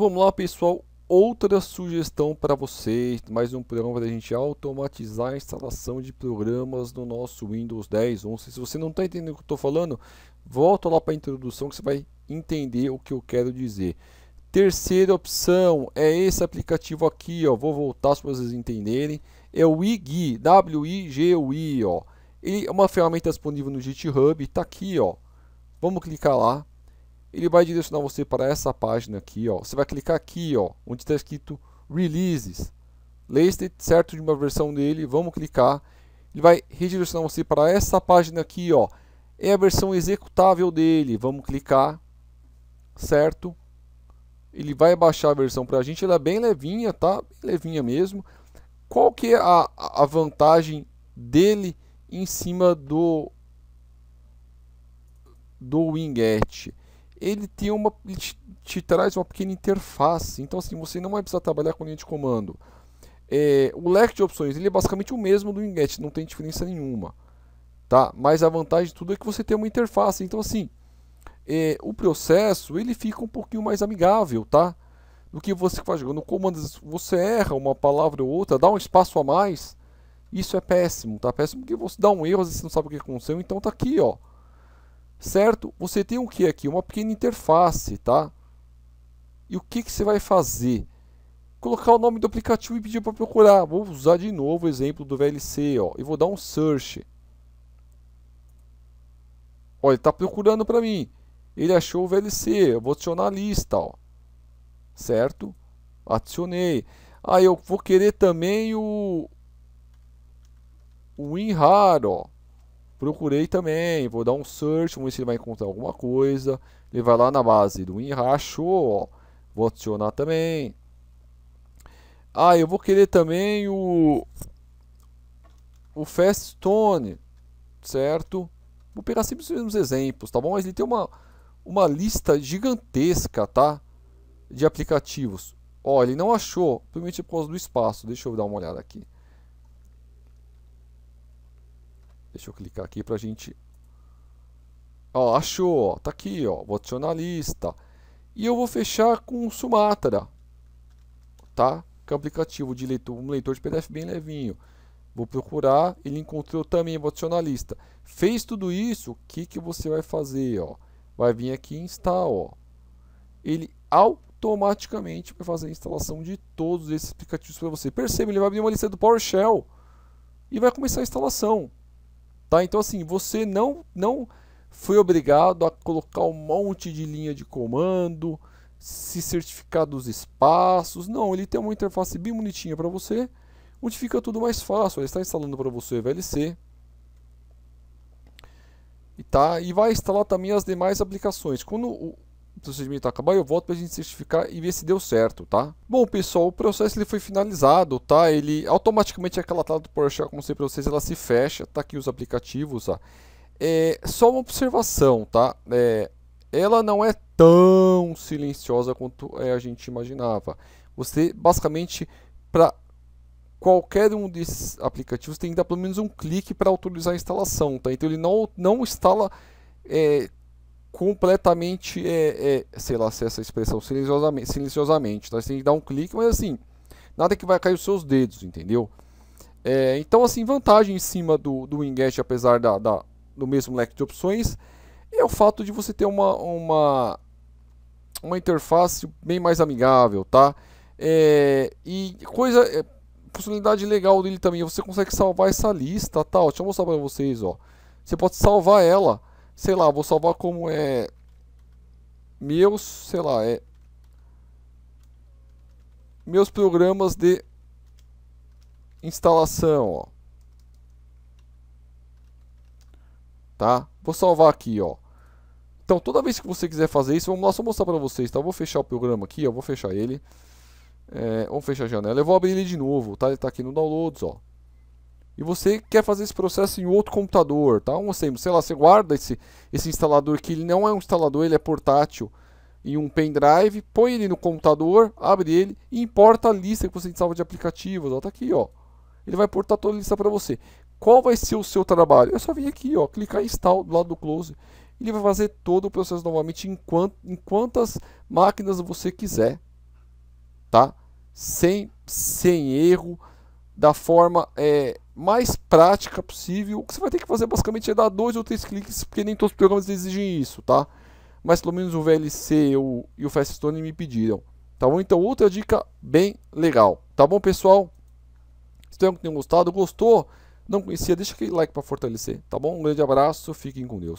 Vamos lá, pessoal. Outra sugestão para vocês, mais um programa para a gente automatizar a instalação de programas no nosso Windows 10, 11. Se você não está entendendo o que eu estou falando, volta lá para a introdução que você vai entender o que eu quero dizer. Terceira opção é esse aplicativo aqui, ó. Vou voltar para vocês entenderem. É o WIGI, W-I-G-U-I, ó. Ele é uma ferramenta disponível no GitHub, está aqui, ó. Vamos clicar lá ele vai direcionar você para essa página aqui, ó. Você vai clicar aqui, ó, onde está escrito Releases. Latest, certo de uma versão dele, vamos clicar. Ele vai redirecionar você para essa página aqui, ó. É a versão executável dele, vamos clicar, certo? Ele vai baixar a versão para a gente, ela é bem levinha, tá? Bem levinha mesmo. Qual que é a, a vantagem dele em cima do do Winget? ele tem uma ele te, te, traz uma pequena interface. Então assim, você não vai precisar trabalhar com linha de comando. É, o leque de opções ele é basicamente o mesmo do Winget, não tem diferença nenhuma, tá? Mas a vantagem de tudo é que você tem uma interface. Então assim, é, o processo ele fica um pouquinho mais amigável, tá? Do que você faz jogando comandos, você erra uma palavra ou outra, dá um espaço a mais. Isso é péssimo, tá? Péssimo porque você dá um erro, às vezes você não sabe o que aconteceu, então tá aqui, ó certo? Você tem o que aqui? Uma pequena interface, tá? E o que, que você vai fazer? Colocar o nome do aplicativo e pedir para procurar. Vou usar de novo o exemplo do VLC, ó, e vou dar um search. Olha, ele está procurando para mim. Ele achou o VLC, eu vou adicionar a lista, ó. Certo? Adicionei. Aí ah, eu vou querer também o o WinRAR, ó. Procurei também, vou dar um search, vamos ver se ele vai encontrar alguma coisa. Ele vai lá na base do WinRAR, achou, ó. Vou adicionar também. Ah, eu vou querer também o o Fast Stone, certo? Vou pegar sempre os mesmos exemplos, tá bom? Mas ele tem uma, uma lista gigantesca, tá? De aplicativos. Ó, ele não achou, provavelmente por causa do espaço. Deixa eu dar uma olhada aqui. Deixa eu clicar aqui para a gente... Ó, achou, ó, tá aqui, ó, vou adicionar a lista. E eu vou fechar com Sumatra, tá? Que é um aplicativo de leitor, um leitor de PDF bem levinho. Vou procurar, ele encontrou também, vou adicionar a lista. Fez tudo isso, o que, que você vai fazer, ó? Vai vir aqui em install, ó. Ele automaticamente vai fazer a instalação de todos esses aplicativos para você. Perceba, ele vai abrir uma lista do PowerShell e vai começar a instalação. Tá? Então assim, você não não foi obrigado a colocar um monte de linha de comando, se certificar dos espaços. Não, ele tem uma interface bem bonitinha para você, onde fica tudo mais fácil. Ele está instalando para você o VLC. E, tá, e vai instalar também as demais aplicações. Quando o procedimento tá acabar, eu volto pra gente certificar e ver se deu certo, tá? Bom, pessoal, o processo ele foi finalizado, tá? Ele automaticamente aquela tela do PowerShell, como eu sei pra vocês, ela se fecha, tá aqui os aplicativos, tá? É, só uma observação, tá? É, ela não é tão silenciosa quanto é, a gente imaginava. Você, basicamente, para qualquer um desses aplicativos, tem que dar pelo menos um clique para autorizar a instalação, tá? Então ele não, não instala é, completamente, é, é, sei lá se é essa expressão, silenciosamente, silenciosamente tá? Você tem que dar um clique, mas assim, nada que vai cair os seus dedos, entendeu? É, então, assim, vantagem em cima do, do Winget, apesar da, da, do mesmo leque de opções, é o fato de você ter uma, uma, uma interface bem mais amigável, tá? É, e coisa, é, funcionalidade legal dele também, você consegue salvar essa lista, tal. Tá? Deixa eu mostrar para vocês, ó. Você pode salvar ela sei lá, vou salvar como é meus, sei lá, é meus programas de instalação, ó. Tá? Vou salvar aqui, ó. Então, toda vez que você quiser fazer isso, vamos lá só mostrar para vocês, tá? Eu vou fechar o programa aqui, ó, vou fechar ele. É, vamos fechar a janela. Eu vou abrir ele de novo, tá? Ele tá aqui no Downloads, ó e você quer fazer esse processo em outro computador, tá? Um, exemplo, sei lá, você guarda esse, esse instalador que ele não é um instalador, ele é portátil em um pendrive, põe ele no computador, abre ele e importa a lista que você salva de aplicativos, ó, tá aqui, ó. Ele vai portar toda a lista para você. Qual vai ser o seu trabalho? É só vir aqui, ó, clicar em install do lado do close. Ele vai fazer todo o processo novamente em, quant, em quantas máquinas você quiser, tá? Sem, sem erro, da forma é, mais prática possível. O que você vai ter que fazer é basicamente é dar dois ou três cliques, porque nem todos os programas exigem isso, tá? Mas pelo menos o VLC e o Faststone me pediram. Tá bom? Então, outra dica bem legal. Tá bom, pessoal? Espero que tenham gostado. Gostou? Não conhecia? Deixa aquele like para fortalecer. Tá bom? Um grande abraço. Fiquem com Deus.